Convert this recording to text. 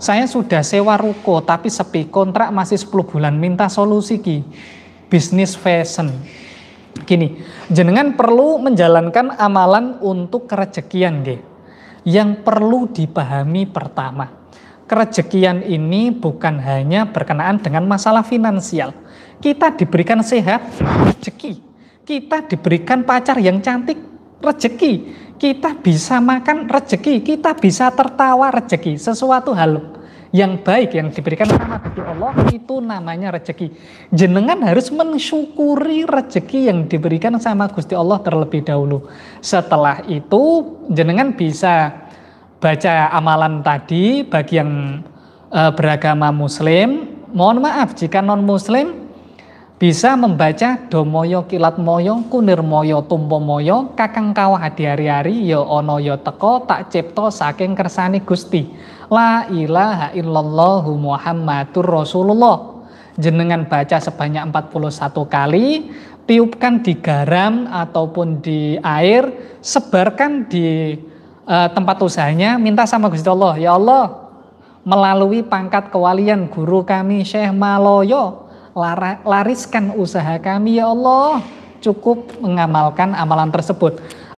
Saya sudah sewa ruko tapi sepi kontrak masih 10 bulan minta solusi Ki. Bisnis fashion. Gini, jenengan perlu menjalankan amalan untuk kerejekian g Yang perlu dipahami pertama, kerejekian ini bukan hanya berkenaan dengan masalah finansial. Kita diberikan sehat, rezeki. Kita diberikan pacar yang cantik, rezeki kita bisa makan rezeki, kita bisa tertawa rezeki, sesuatu hal yang baik yang diberikan sama bagi Allah itu namanya rezeki. Jenengan harus mensyukuri rezeki yang diberikan sama Gusti Allah terlebih dahulu. Setelah itu jenengan bisa baca amalan tadi bagi yang eh, beragama muslim. Mohon maaf jika non muslim bisa membaca domoyo kilat moyo kunir moyo tumpo moyo kakang kawah hari-hari yo ya ono yo ya teko tak cipto saking kersani Gusti la ilaha illallah muhammadur rasulullah jenengan baca sebanyak 41 kali tiupkan di garam ataupun di air sebarkan di uh, tempat usahanya minta sama Gusti Allah ya Allah melalui pangkat kewalian guru kami Syekh Maloyo lariskan usaha kami ya Allah cukup mengamalkan amalan tersebut